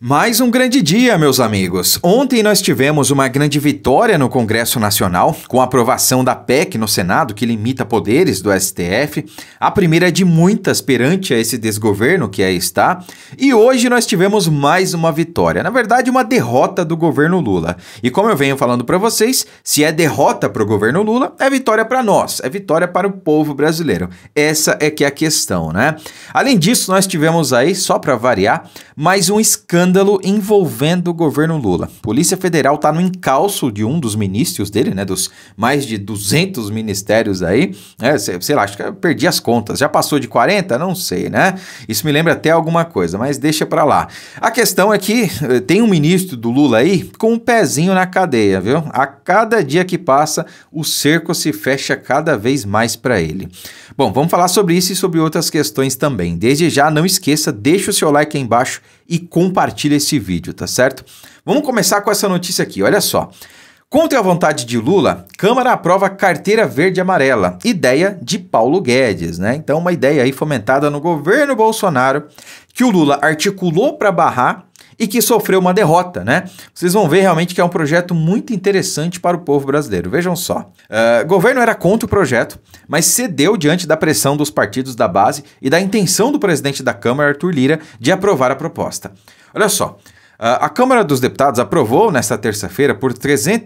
Mais um grande dia, meus amigos. Ontem nós tivemos uma grande vitória no Congresso Nacional, com a aprovação da PEC no Senado, que limita poderes do STF, a primeira de muitas perante a esse desgoverno que aí está. E hoje nós tivemos mais uma vitória, na verdade, uma derrota do governo Lula. E como eu venho falando para vocês, se é derrota para o governo Lula, é vitória para nós, é vitória para o povo brasileiro. Essa é que é a questão, né? Além disso, nós tivemos aí, só para variar, mais um escândalo escândalo envolvendo o governo Lula. Polícia Federal está no encalço de um dos ministros dele, né? Dos mais de 200 ministérios aí. É, sei lá, acho que eu perdi as contas. Já passou de 40? Não sei, né? Isso me lembra até alguma coisa, mas deixa para lá. A questão é que eh, tem um ministro do Lula aí com um pezinho na cadeia, viu? A cada dia que passa, o cerco se fecha cada vez mais para ele. Bom, vamos falar sobre isso e sobre outras questões também. Desde já, não esqueça, deixa o seu like aí embaixo e compartilha esse vídeo, tá certo? Vamos começar com essa notícia aqui, olha só. Contra a vontade de Lula, Câmara aprova carteira verde e amarela, ideia de Paulo Guedes, né? Então, uma ideia aí fomentada no governo Bolsonaro que o Lula articulou para barrar e que sofreu uma derrota, né? Vocês vão ver realmente que é um projeto muito interessante para o povo brasileiro. Vejam só. Uh, governo era contra o projeto, mas cedeu diante da pressão dos partidos da base e da intenção do presidente da Câmara, Arthur Lira, de aprovar a proposta. Olha só. Ah, a Câmara dos Deputados aprovou nesta terça-feira, por,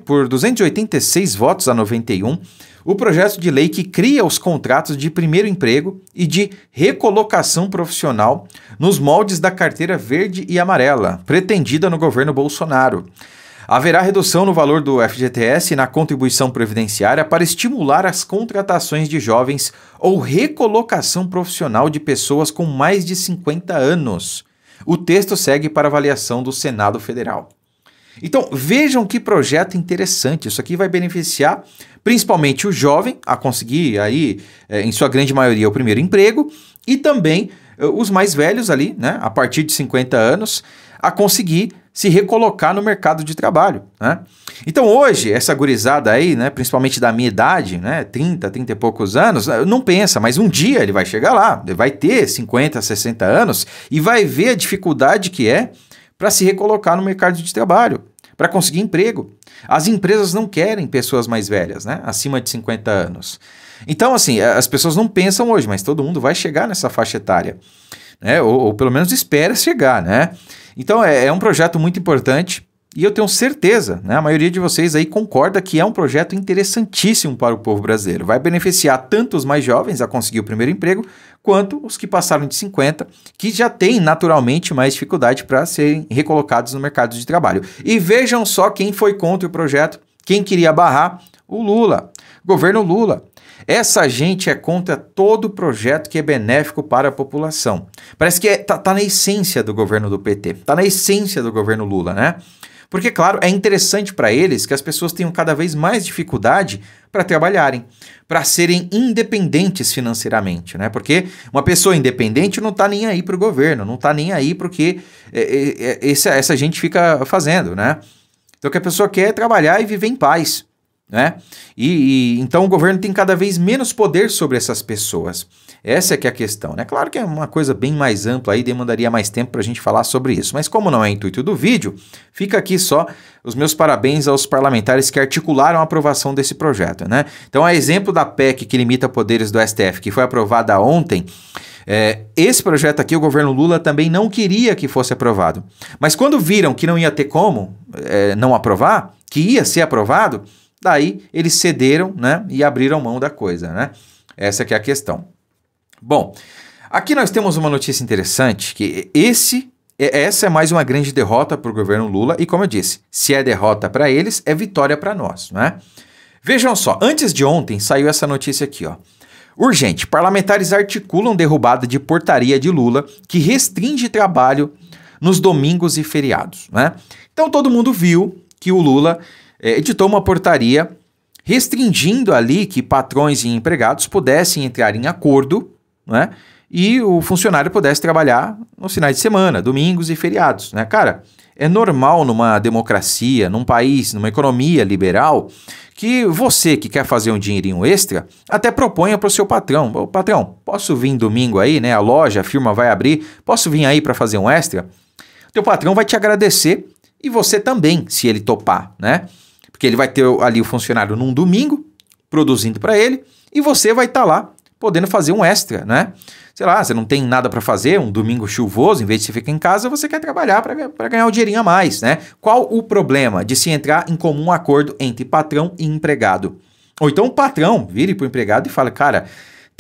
por 286 votos a 91, o projeto de lei que cria os contratos de primeiro emprego e de recolocação profissional nos moldes da carteira verde e amarela, pretendida no governo Bolsonaro. Haverá redução no valor do FGTS e na contribuição previdenciária para estimular as contratações de jovens ou recolocação profissional de pessoas com mais de 50 anos. O texto segue para avaliação do Senado Federal. Então, vejam que projeto interessante. Isso aqui vai beneficiar principalmente o jovem a conseguir aí, é, em sua grande maioria, o primeiro emprego e também é, os mais velhos ali, né, a partir de 50 anos, a conseguir se recolocar no mercado de trabalho, né? Então hoje, essa gurizada aí, né, principalmente da minha idade, né, 30, 30 e poucos anos, né, não pensa, mas um dia ele vai chegar lá, vai ter 50, 60 anos e vai ver a dificuldade que é para se recolocar no mercado de trabalho, para conseguir emprego. As empresas não querem pessoas mais velhas, né, acima de 50 anos. Então, assim, as pessoas não pensam hoje, mas todo mundo vai chegar nessa faixa etária, né, ou, ou pelo menos espera chegar, né? Então é, é um projeto muito importante. E eu tenho certeza, né, a maioria de vocês aí concorda que é um projeto interessantíssimo para o povo brasileiro. Vai beneficiar tanto os mais jovens a conseguir o primeiro emprego, quanto os que passaram de 50, que já têm naturalmente mais dificuldade para serem recolocados no mercado de trabalho. E vejam só quem foi contra o projeto, quem queria barrar: o Lula. Governo Lula. Essa gente é contra todo projeto que é benéfico para a população. Parece que está é, tá, tá na essência do governo do PT, está na essência do governo Lula, né? Porque, claro, é interessante para eles que as pessoas tenham cada vez mais dificuldade para trabalharem, para serem independentes financeiramente, né? Porque uma pessoa independente não está nem aí para o governo, não está nem aí para o que é, é, é, essa gente fica fazendo, né? Então, que a pessoa quer trabalhar e viver em paz. Né? E, e, então o governo tem cada vez menos poder sobre essas pessoas. Essa é que é a questão, né? Claro que é uma coisa bem mais ampla aí, demandaria mais tempo para a gente falar sobre isso. Mas como não é intuito do vídeo, fica aqui só os meus parabéns aos parlamentares que articularam a aprovação desse projeto, né? Então, a exemplo da PEC que limita poderes do STF, que foi aprovada ontem, é, esse projeto aqui, o governo Lula também não queria que fosse aprovado. Mas quando viram que não ia ter como é, não aprovar, que ia ser aprovado, Daí eles cederam né, e abriram mão da coisa. Né? Essa que é a questão. Bom, aqui nós temos uma notícia interessante que esse é, essa é mais uma grande derrota para o governo Lula e como eu disse, se é derrota para eles, é vitória para nós, né? Vejam só, antes de ontem saiu essa notícia aqui, ó. Urgente, parlamentares articulam derrubada de portaria de Lula que restringe trabalho nos domingos e feriados, né? Então todo mundo viu que o Lula é, editou uma portaria restringindo ali que patrões e empregados pudessem entrar em acordo né, e o funcionário pudesse trabalhar nos finais de semana, domingos e feriados. Né? Cara, é normal numa democracia, num país, numa economia liberal, que você que quer fazer um dinheirinho extra, até proponha para o seu patrão: Ô, patrão, posso vir domingo aí, né? A loja, a firma vai abrir, posso vir aí para fazer um extra? Teu patrão vai te agradecer e você também, se ele topar, né? Porque ele vai ter ali o funcionário num domingo, produzindo para ele, e você vai estar tá lá podendo fazer um extra, né? Sei lá, você não tem nada para fazer, um domingo chuvoso, em vez de você ficar em casa, você quer trabalhar para ganhar um dinheirinho a mais, né? Qual o problema de se entrar em comum acordo entre patrão e empregado? Ou então o patrão vire para o empregado e fala, cara,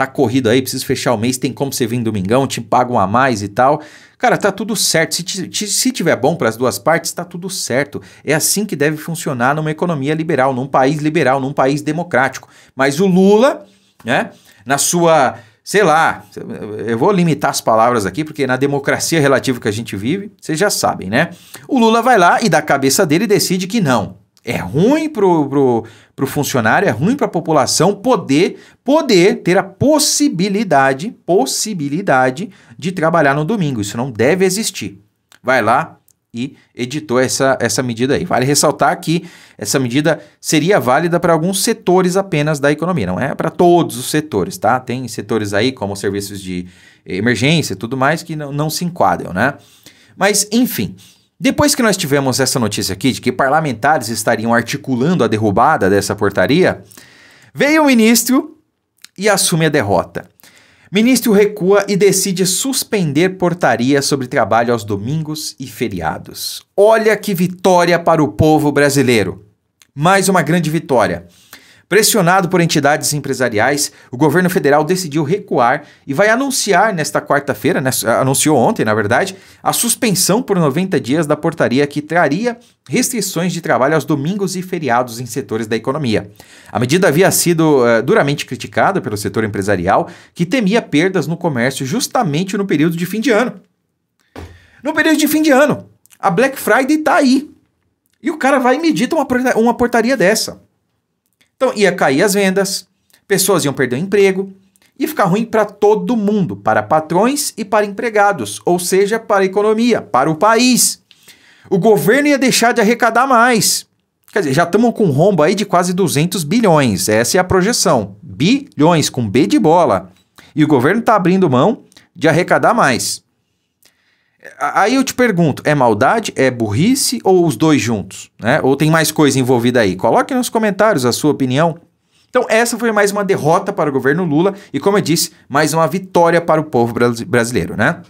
tá corrido aí, preciso fechar o mês, tem como você vir domingão, te pagam a mais e tal. Cara, tá tudo certo. Se, te, se tiver bom para as duas partes, tá tudo certo. É assim que deve funcionar numa economia liberal, num país liberal, num país democrático. Mas o Lula, né, na sua sei lá, eu vou limitar as palavras aqui, porque na democracia relativa que a gente vive, vocês já sabem, né? O Lula vai lá e da cabeça dele decide que não. É ruim para o funcionário, é ruim para a população poder, poder ter a possibilidade, possibilidade de trabalhar no domingo. Isso não deve existir. Vai lá e editou essa, essa medida aí. Vale ressaltar que essa medida seria válida para alguns setores apenas da economia, não é para todos os setores, tá? Tem setores aí como serviços de emergência e tudo mais que não, não se enquadram, né? Mas, enfim, depois que nós tivemos essa notícia aqui de que parlamentares estariam articulando a derrubada dessa portaria, veio o ministro e assume a derrota. Ministro recua e decide suspender portaria sobre trabalho aos domingos e feriados. Olha que vitória para o povo brasileiro! Mais uma grande vitória. Pressionado por entidades empresariais, o governo federal decidiu recuar e vai anunciar nesta quarta-feira, né, anunciou ontem, na verdade, a suspensão por 90 dias da portaria que traria restrições de trabalho aos domingos e feriados em setores da economia. A medida havia sido uh, duramente criticada pelo setor empresarial, que temia perdas no comércio justamente no período de fim de ano. No período de fim de ano, a Black Friday está aí. E o cara vai e medita uma, uma portaria dessa. Então ia cair as vendas, pessoas iam perder o emprego, e ficar ruim para todo mundo, para patrões e para empregados, ou seja, para a economia, para o país. O governo ia deixar de arrecadar mais. Quer dizer, já estamos com um rombo aí de quase 200 bilhões, essa é a projeção. Bilhões, com B de bola. E o governo está abrindo mão de arrecadar mais. Aí eu te pergunto, é maldade, é burrice ou os dois juntos? Né? Ou tem mais coisa envolvida aí? Coloque nos comentários a sua opinião. Então, essa foi mais uma derrota para o governo Lula e, como eu disse, mais uma vitória para o povo brasileiro, né?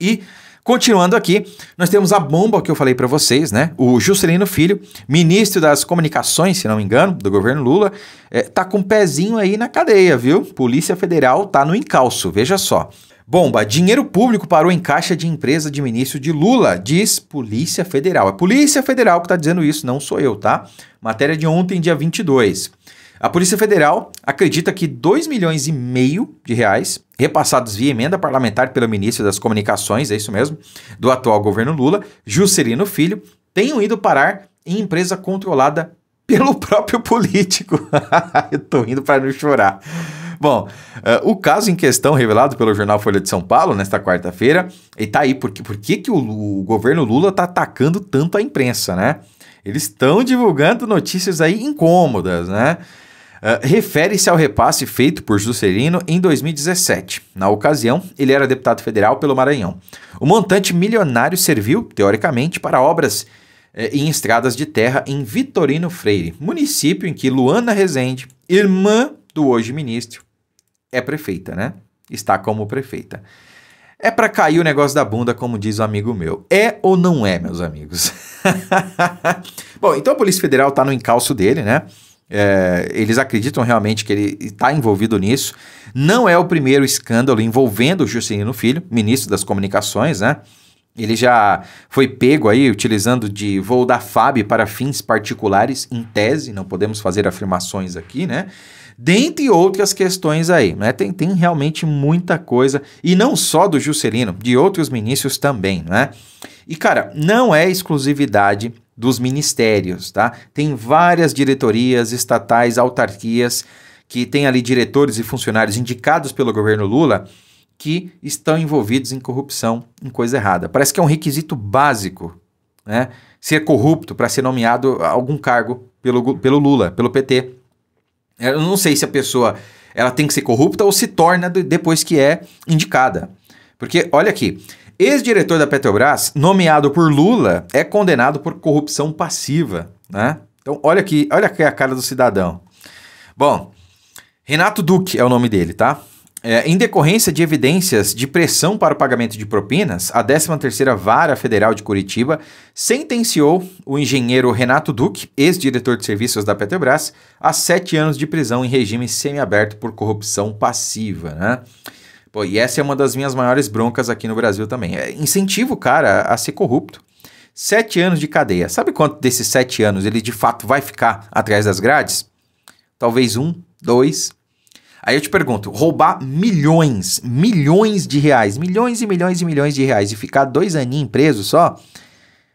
E Continuando aqui, nós temos a bomba que eu falei para vocês, né? O Juscelino Filho, ministro das Comunicações, se não me engano, do governo Lula, é, tá com um pezinho aí na cadeia, viu? Polícia Federal tá no encalço, veja só. Bomba, dinheiro público parou em caixa de empresa de ministro de Lula, diz Polícia Federal. É Polícia Federal que está dizendo isso, não sou eu, tá? Matéria de ontem, dia 22. A Polícia Federal acredita que 2 milhões e meio de reais, repassados via emenda parlamentar pelo ministro das Comunicações, é isso mesmo, do atual governo Lula, Juscelino Filho, tenham ido parar em empresa controlada pelo próprio político. eu tô indo para não chorar. Bom, uh, o caso em questão revelado pelo jornal Folha de São Paulo nesta quarta-feira, e tá aí, porque por que, que o, o governo Lula tá atacando tanto a imprensa, né? Eles estão divulgando notícias aí incômodas, né? Uh, refere-se ao repasse feito por Juscelino em 2017. Na ocasião, ele era deputado federal pelo Maranhão. O montante milionário serviu, teoricamente, para obras eh, em estradas de terra em Vitorino Freire, município em que Luana Rezende, irmã do hoje ministro, é prefeita, né? Está como prefeita. É para cair o negócio da bunda, como diz o um amigo meu. É ou não é, meus amigos? Bom, então a Polícia Federal está no encalço dele, né? É, eles acreditam realmente que ele está envolvido nisso. Não é o primeiro escândalo envolvendo o Juscelino Filho, ministro das Comunicações, né? Ele já foi pego aí utilizando de voo da FAB para fins particulares, em tese, não podemos fazer afirmações aqui, né? dentre outras questões aí, né? Tem, tem realmente muita coisa, e não só do Juscelino, de outros ministros também, né? E, cara, não é exclusividade dos ministérios, tá? Tem várias diretorias estatais, autarquias, que tem ali diretores e funcionários indicados pelo governo Lula que estão envolvidos em corrupção, em coisa errada. Parece que é um requisito básico, né? Ser corrupto para ser nomeado a algum cargo pelo, pelo Lula, pelo PT. Eu não sei se a pessoa ela tem que ser corrupta ou se torna depois que é indicada. Porque, olha aqui, ex-diretor da Petrobras, nomeado por Lula, é condenado por corrupção passiva, né? Então, olha aqui, olha aqui a cara do cidadão. Bom, Renato Duque é o nome dele, tá? É, em decorrência de evidências de pressão para o pagamento de propinas, a 13ª Vara Federal de Curitiba sentenciou o engenheiro Renato Duque, ex-diretor de serviços da Petrobras, a sete anos de prisão em regime semiaberto por corrupção passiva, né? Pô, e essa é uma das minhas maiores broncas aqui no Brasil também. É, incentivo o cara a ser corrupto. Sete anos de cadeia. Sabe quanto desses sete anos ele de fato vai ficar atrás das grades? Talvez um, dois, Aí eu te pergunto, roubar milhões, milhões de reais, milhões e milhões e milhões de reais e ficar dois aninhos preso só,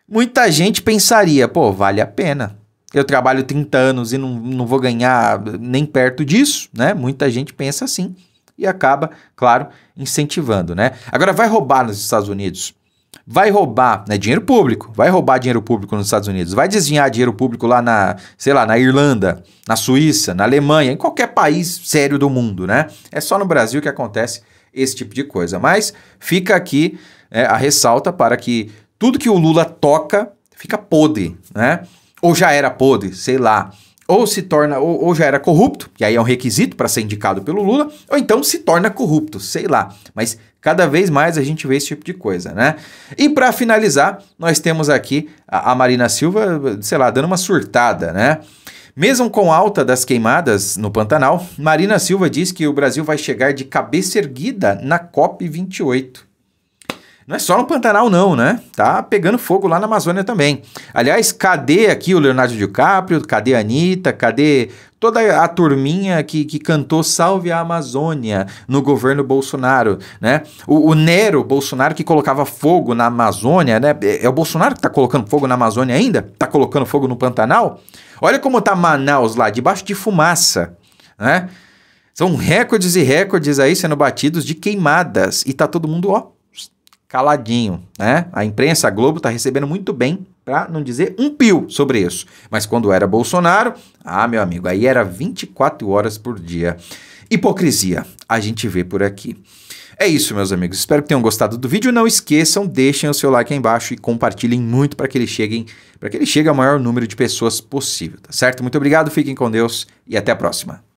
muita gente pensaria, pô, vale a pena. Eu trabalho 30 anos e não, não vou ganhar nem perto disso, né? Muita gente pensa assim e acaba, claro, incentivando, né? Agora vai roubar nos Estados Unidos vai roubar, né, dinheiro público, vai roubar dinheiro público nos Estados Unidos, vai desviar dinheiro público lá na, sei lá, na Irlanda, na Suíça, na Alemanha, em qualquer país sério do mundo, né? É só no Brasil que acontece esse tipo de coisa. Mas fica aqui é, a ressalta para que tudo que o Lula toca fica podre, né? Ou já era podre, sei lá. Ou se torna, ou, ou já era corrupto, que aí é um requisito para ser indicado pelo Lula, ou então se torna corrupto, sei lá. Mas Cada vez mais a gente vê esse tipo de coisa, né? E para finalizar, nós temos aqui a, a Marina Silva, sei lá, dando uma surtada, né? Mesmo com alta das queimadas no Pantanal, Marina Silva diz que o Brasil vai chegar de cabeça erguida na COP28. Não é só no Pantanal não, né? Tá pegando fogo lá na Amazônia também. Aliás, cadê aqui o Leonardo DiCaprio? Cadê a Anitta? Cadê toda a turminha que, que cantou Salve a Amazônia no governo Bolsonaro, né? O, o Nero Bolsonaro que colocava fogo na Amazônia, né? É, é o Bolsonaro que tá colocando fogo na Amazônia ainda? Tá colocando fogo no Pantanal? Olha como tá Manaus lá, debaixo de fumaça, né? São recordes e recordes aí sendo batidos de queimadas e tá todo mundo, ó, caladinho, né? A imprensa a Globo está recebendo muito bem para não dizer um pio sobre isso. Mas quando era Bolsonaro, ah, meu amigo, aí era 24 horas por dia. Hipocrisia, a gente vê por aqui. É isso, meus amigos. Espero que tenham gostado do vídeo. Não esqueçam, deixem o seu like aí embaixo e compartilhem muito para que ele chegue para que ele chegue ao maior número de pessoas possível, tá certo? Muito obrigado, fiquem com Deus e até a próxima.